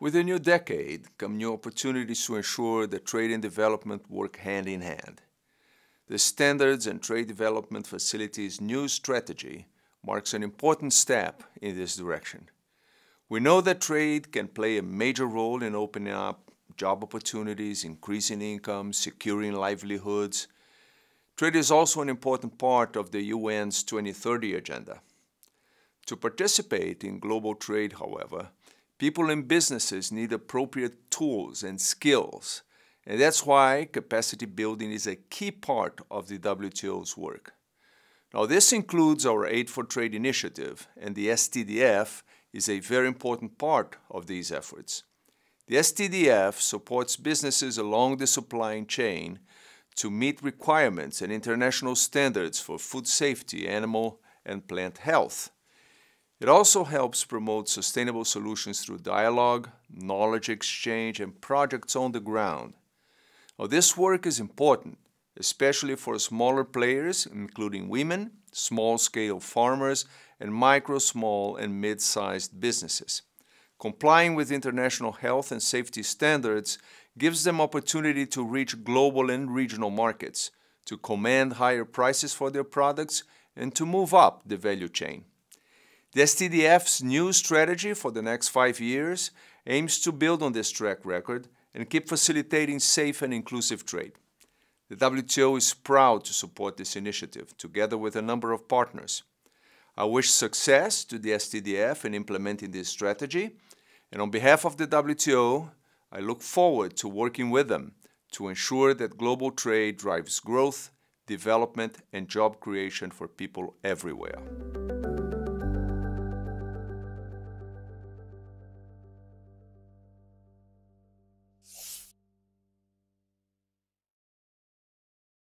With a new decade come new opportunities to ensure that trade and development work hand in hand. The Standards and Trade Development Facility's new strategy marks an important step in this direction. We know that trade can play a major role in opening up job opportunities, increasing incomes, securing livelihoods. Trade is also an important part of the UN's 2030 agenda. To participate in global trade, however, People and businesses need appropriate tools and skills, and that's why capacity building is a key part of the WTO's work. Now, this includes our Aid for Trade initiative, and the STDF is a very important part of these efforts. The STDF supports businesses along the supply chain to meet requirements and international standards for food safety, animal, and plant health. It also helps promote sustainable solutions through dialogue, knowledge exchange, and projects on the ground. Now, this work is important, especially for smaller players, including women, small-scale farmers, and micro, small, and mid-sized businesses. Complying with international health and safety standards gives them opportunity to reach global and regional markets, to command higher prices for their products, and to move up the value chain. The STDF's new strategy for the next five years aims to build on this track record and keep facilitating safe and inclusive trade. The WTO is proud to support this initiative, together with a number of partners. I wish success to the STDF in implementing this strategy, and on behalf of the WTO, I look forward to working with them to ensure that global trade drives growth, development, and job creation for people everywhere.